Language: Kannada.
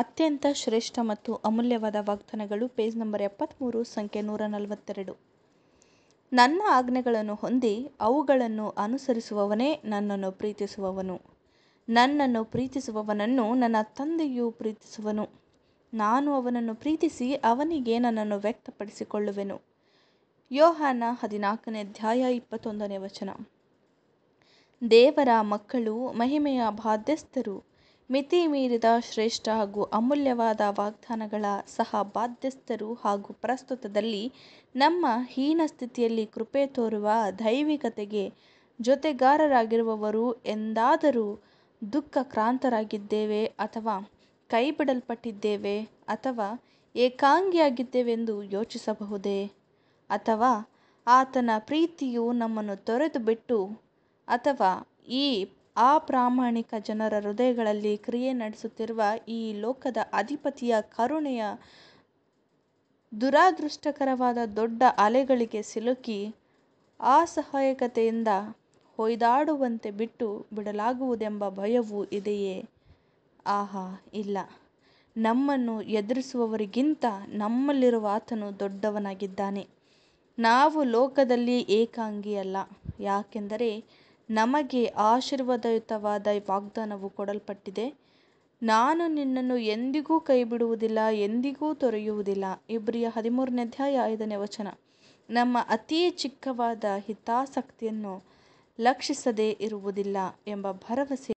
ಅತ್ಯಂತ ಶ್ರೇಷ್ಠ ಮತ್ತು ಅಮೂಲ್ಯವಾದ ವಾಗ್ದಾನಗಳು ಪೇಜ್ ನಂಬರ್ ಎಪ್ಪತ್ತ್ಮೂರು ಸಂಖ್ಯೆ ನೂರ ನಲವತ್ತೆರಡು ನನ್ನ ಆಜ್ಞೆಗಳನ್ನು ಹೊಂದಿ ಅವುಗಳನ್ನು ಅನುಸರಿಸುವವನೇ ನನ್ನನ್ನು ಪ್ರೀತಿಸುವವನು ನನ್ನನ್ನು ಪ್ರೀತಿಸುವವನನ್ನು ನನ್ನ ತಂದೆಯು ಪ್ರೀತಿಸುವನು ನಾನು ಅವನನ್ನು ಪ್ರೀತಿಸಿ ಅವನಿಗೆ ನನ್ನನ್ನು ವ್ಯಕ್ತಪಡಿಸಿಕೊಳ್ಳುವೆನು ಯೋಹಾನ ಹದಿನಾಲ್ಕನೇ ಅಧ್ಯಾಯ ಇಪ್ಪತ್ತೊಂದನೇ ವಚನ ದೇವರ ಮಕ್ಕಳು ಮಹಿಮೆಯ ಬಾಧ್ಯಸ್ಥರು ಮಿತಿ ಮೀರಿದ ಶ್ರೇಷ್ಠ ಹಾಗೂ ಅಮೂಲ್ಯವಾದ ವಾಗ್ದಾನಗಳ ಸಹ ಬಾಧ್ಯಸ್ಥರು ಹಾಗೂ ಪ್ರಸ್ತುತದಲ್ಲಿ ನಮ್ಮ ಹೀನ ಸ್ಥಿತಿಯಲ್ಲಿ ಕೃಪೆ ತೋರುವ ದೈವಿಕತೆಗೆ ಜೊತೆಗಾರರಾಗಿರುವವರು ಎಂದಾದರೂ ದುಃಖ ಕ್ರಾಂತರಾಗಿದ್ದೇವೆ ಅಥವಾ ಕೈಬಿಡಲ್ಪಟ್ಟಿದ್ದೇವೆ ಅಥವಾ ಏಕಾಂಗಿಯಾಗಿದ್ದೇವೆಂದು ಯೋಚಿಸಬಹುದೇ ಅಥವಾ ಆತನ ಪ್ರೀತಿಯು ನಮ್ಮನ್ನು ಬಿಟ್ಟು ಅಥವಾ ಈ ಆ ಪ್ರಾಮಾಣಿಕ ಜನರ ಹೃದಯಗಳಲ್ಲಿ ಕ್ರಿಯೆ ನಡೆಸುತ್ತಿರುವ ಈ ಲೋಕದ ಅಧಿಪತಿಯ ಕರುಣೆಯ ದುರಾದೃಷ್ಟಕರವಾದ ದೊಡ್ಡ ಅಲೆಗಳಿಗೆ ಸಿಲುಕಿ ಅಸಹಾಯಕತೆಯಿಂದ ಹೊಯ್ದಾಡುವಂತೆ ಬಿಟ್ಟು ಬಿಡಲಾಗುವುದೆಂಬ ಭಯವೂ ಇದೆಯೇ ಆಹಾ ಇಲ್ಲ ನಮ್ಮನ್ನು ಎದುರಿಸುವವರಿಗಿಂತ ನಮ್ಮಲ್ಲಿರುವ ಆತನು ದೊಡ್ಡವನಾಗಿದ್ದಾನೆ ನಾವು ಲೋಕದಲ್ಲಿ ಏಕಾಂಗಿಯಲ್ಲ ಯಾಕೆಂದರೆ ನಮಗೆ ಆಶೀರ್ವಾದಯುತವಾದ ವಾಗ್ದಾನವು ಕೊಡಲ್ಪಟ್ಟಿದೆ ನಾನು ನಿನ್ನನ್ನು ಎಂದಿಗೂ ಕೈಬಿಡುವುದಿಲ್ಲ ಎಂದಿಗೂ ತೊರೆಯುವುದಿಲ್ಲ ಇಬ್ರಿಯ ಹದಿಮೂರನೇ ಅಧ್ಯಾಯ ಐದನೇ ವಚನ ನಮ್ಮ ಅತಿ ಚಿಕ್ಕವಾದ ಹಿತಾಸಕ್ತಿಯನ್ನು ಲಕ್ಷಿಸದೇ ಇರುವುದಿಲ್ಲ ಎಂಬ ಭರವಸೆ